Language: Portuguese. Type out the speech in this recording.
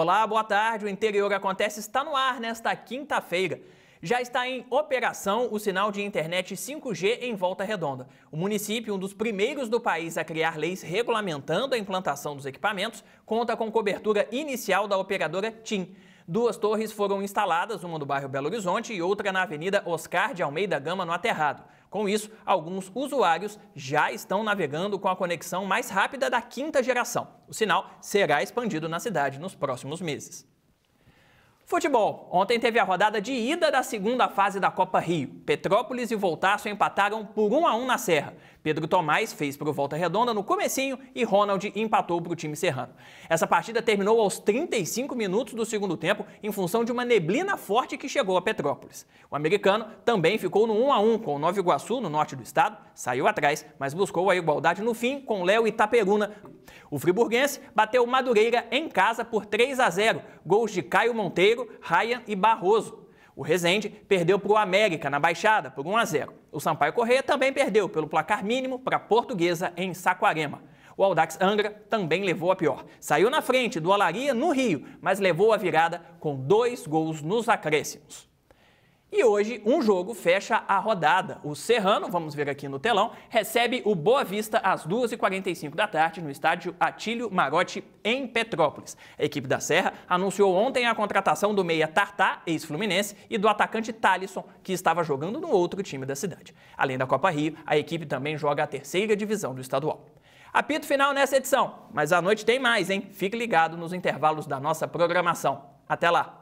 Olá, boa tarde. O Interior Acontece está no ar nesta quinta-feira. Já está em operação o sinal de internet 5G em Volta Redonda. O município, um dos primeiros do país a criar leis regulamentando a implantação dos equipamentos, conta com cobertura inicial da operadora TIM. Duas torres foram instaladas, uma no bairro Belo Horizonte e outra na Avenida Oscar de Almeida Gama, no Aterrado. Com isso, alguns usuários já estão navegando com a conexão mais rápida da quinta geração. O sinal será expandido na cidade nos próximos meses. Futebol. Ontem teve a rodada de ida da segunda fase da Copa Rio. Petrópolis e Voltaço empataram por 1 a 1 na Serra. Pedro Tomás fez para o Volta Redonda no comecinho e Ronald empatou para o time serrano. Essa partida terminou aos 35 minutos do segundo tempo em função de uma neblina forte que chegou a Petrópolis. O americano também ficou no 1 a 1 com o Nova Iguaçu no norte do estado, saiu atrás, mas buscou a igualdade no fim com Léo Itaperuna o friburguense bateu Madureira em casa por 3 a 0, gols de Caio Monteiro, Ryan e Barroso. O Rezende perdeu para o América na Baixada por 1 a 0. O Sampaio Correia também perdeu pelo placar mínimo para a Portuguesa em Saquarema. O Aldax Angra também levou a pior. Saiu na frente do Alaria no Rio, mas levou a virada com dois gols nos acréscimos. E hoje um jogo fecha a rodada. O Serrano, vamos ver aqui no telão, recebe o Boa Vista às 2h45 da tarde no estádio Atílio Marotti, em Petrópolis. A equipe da Serra anunciou ontem a contratação do meia Tartá, ex-fluminense, e do atacante Talisson, que estava jogando no outro time da cidade. Além da Copa Rio, a equipe também joga a terceira divisão do estadual. Apito final nessa edição, mas à noite tem mais, hein? Fique ligado nos intervalos da nossa programação. Até lá!